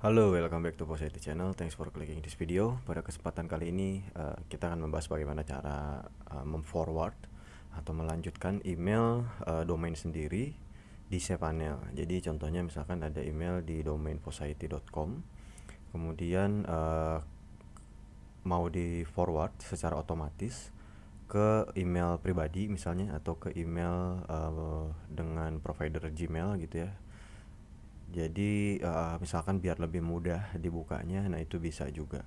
Halo, welcome back to Positive Channel. Thanks for clicking this video. Pada kesempatan kali ini uh, kita akan membahas bagaimana cara uh, memforward atau melanjutkan email uh, domain sendiri di cPanel. Jadi contohnya misalkan ada email di domain positive.com, kemudian uh, mau di forward secara otomatis ke email pribadi misalnya atau ke email uh, dengan provider Gmail gitu ya jadi uh, misalkan biar lebih mudah dibukanya, nah itu bisa juga.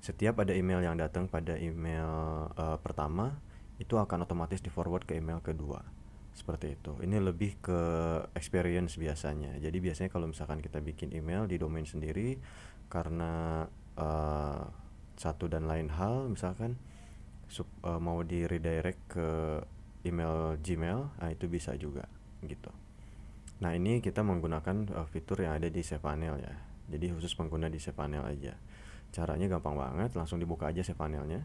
Setiap ada email yang datang pada email uh, pertama, itu akan otomatis di forward ke email kedua. Seperti itu. Ini lebih ke experience biasanya. Jadi biasanya kalau misalkan kita bikin email di domain sendiri karena uh, satu dan lain hal misalkan sub, uh, mau di redirect ke email Gmail, nah itu bisa juga gitu. Nah ini kita menggunakan uh, fitur yang ada di cPanel ya. Jadi khusus pengguna di cPanel aja. Caranya gampang banget, langsung dibuka aja cPanelnya.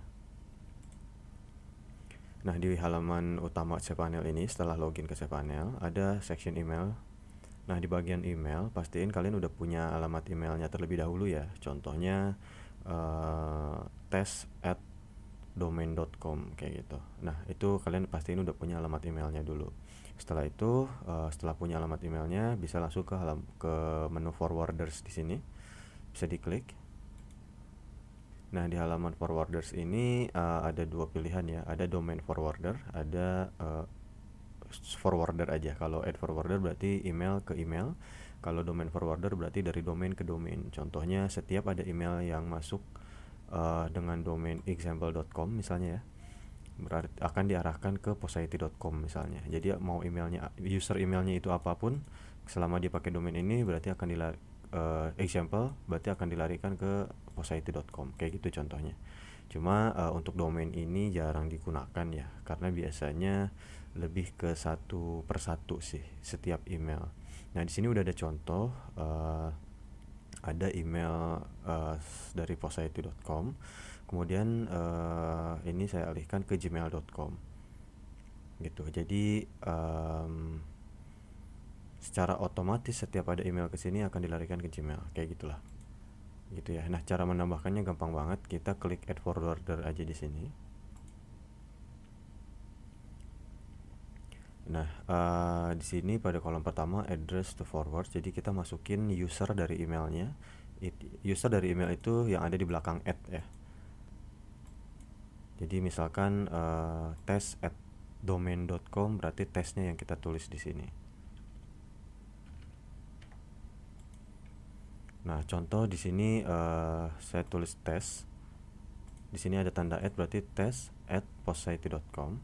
Nah di halaman utama cPanel ini setelah login ke cPanel ada section email. Nah di bagian email pastiin kalian udah punya alamat emailnya terlebih dahulu ya. Contohnya uh, test at domain.com kayak gitu. Nah, itu kalian pasti ini udah punya alamat emailnya dulu. Setelah itu, uh, setelah punya alamat emailnya, bisa langsung ke halam, ke menu forwarders di sini. Bisa diklik. Nah, di halaman forwarders ini uh, ada dua pilihan ya. Ada domain forwarder, ada uh, forwarder aja. Kalau add forwarder berarti email ke email. Kalau domain forwarder berarti dari domain ke domain. Contohnya setiap ada email yang masuk uh, dengan domain example.com misalnya ya berarti akan diarahkan ke posiety.com misalnya jadi mau emailnya user emailnya itu apapun selama dia pakai domain ini berarti akan dilari uh, eh, example berarti akan dilarikan ke posiety.com kayak gitu contohnya cuma uh, untuk domain ini jarang digunakan ya karena biasanya lebih ke satu persatu sih setiap email nah di sini udah ada contoh uh, ada email uh, dari posaity.com kemudian uh, ini saya alihkan ke gmail.com gitu jadi um, secara otomatis setiap ada email ke sini akan dilarikan ke Gmail kayak gitulah gitu ya nah cara menambahkannya gampang banget kita klik add forwarder aja di sini Nah, uh, di sini pada kolom pertama address to forward, jadi kita masukin user dari emailnya. It, user dari email itu yang ada di belakang at ya. Jadi misalkan uh, eh, test at domain.com berarti tesnya yang kita tulis di sini. Nah, contoh di sini uh, saya tulis test Di sini ada tanda at berarti tes at posaity.com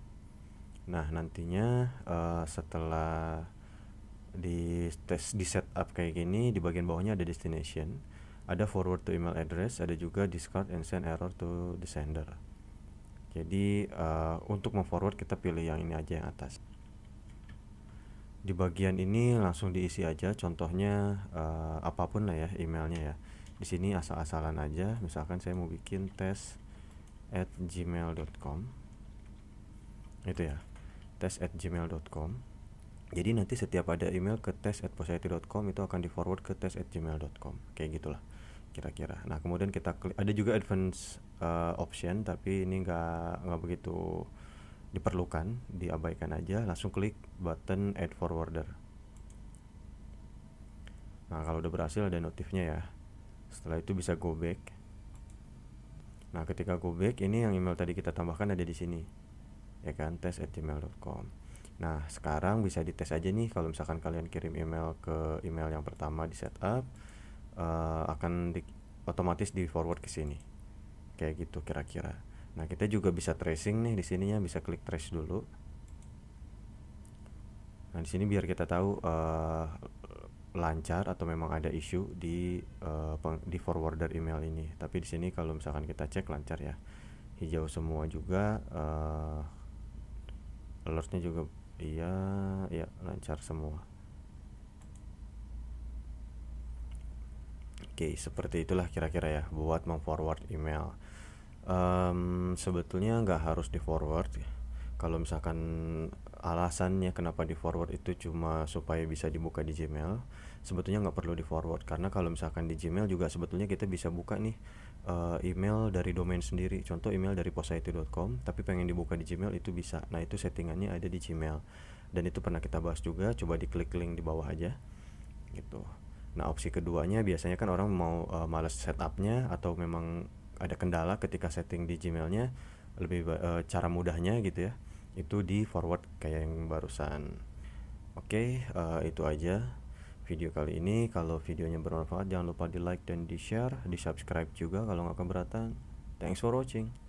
Nah nantinya uh, setelah di tes di setup kayak gini di bagian bawahnya ada destination, ada forward to email address, ada juga discard and send error to the sender. Jadi uh, untuk memforward kita pilih yang ini aja yang atas. Di bagian ini langsung diisi aja, contohnya uh, apapun lah ya emailnya ya. Di sini asal-asalan aja, misalkan saya mau bikin tes at gmail.com itu ya tes jadi nanti setiap ada email ke tes itu akan di forward ke tes at gmail.com kayak gitulah kira-kira nah kemudian kita klik ada juga advance uh, option tapi ini nggak nggak begitu diperlukan diabaikan aja langsung klik button add forwarder nah kalau udah berhasil ada notifnya ya setelah itu bisa go back nah ketika go back ini yang email tadi kita tambahkan ada di sini ya kan tes at gmail.com nah sekarang bisa dites aja nih kalau misalkan kalian kirim email ke email yang pertama di setup uh, akan di, otomatis di forward ke sini kayak gitu kira-kira nah kita juga bisa tracing nih di sininya bisa klik trace dulu nah di sini biar kita tahu uh, lancar atau memang ada isu di uh, di forwarder email ini tapi di sini kalau misalkan kita cek lancar ya hijau semua juga uh, alertnya juga iya ya lancar semua Oke, seperti itulah kira-kira ya buat mengforward email. Um, sebetulnya nggak harus di forward. Kalau misalkan alasannya kenapa di forward itu cuma supaya bisa dibuka di Gmail, sebetulnya nggak perlu di forward karena kalau misalkan di Gmail juga sebetulnya kita bisa buka nih uh, email dari domain sendiri contoh email dari posaiti.com tapi pengen dibuka di Gmail itu bisa nah itu settingannya ada di Gmail dan itu pernah kita bahas juga coba di klik link di bawah aja gitu nah opsi keduanya biasanya kan orang mau uh, males setupnya atau memang ada kendala ketika setting di Gmailnya lebih uh, cara mudahnya gitu ya itu di forward kayak yang barusan oke okay, uh, itu aja video kali ini kalau videonya bermanfaat jangan lupa di like dan di share di subscribe juga kalau nggak keberatan thanks for watching